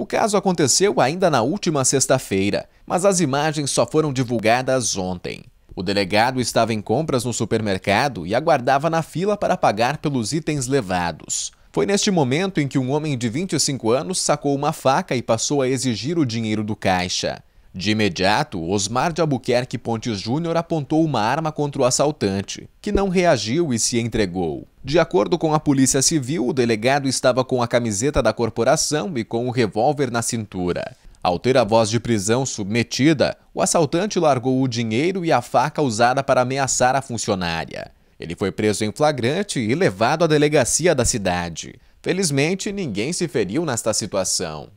O caso aconteceu ainda na última sexta-feira, mas as imagens só foram divulgadas ontem. O delegado estava em compras no supermercado e aguardava na fila para pagar pelos itens levados. Foi neste momento em que um homem de 25 anos sacou uma faca e passou a exigir o dinheiro do caixa. De imediato, Osmar de Albuquerque Pontes Júnior apontou uma arma contra o assaltante, que não reagiu e se entregou. De acordo com a Polícia Civil, o delegado estava com a camiseta da corporação e com o um revólver na cintura. Ao ter a voz de prisão submetida, o assaltante largou o dinheiro e a faca usada para ameaçar a funcionária. Ele foi preso em flagrante e levado à delegacia da cidade. Felizmente, ninguém se feriu nesta situação.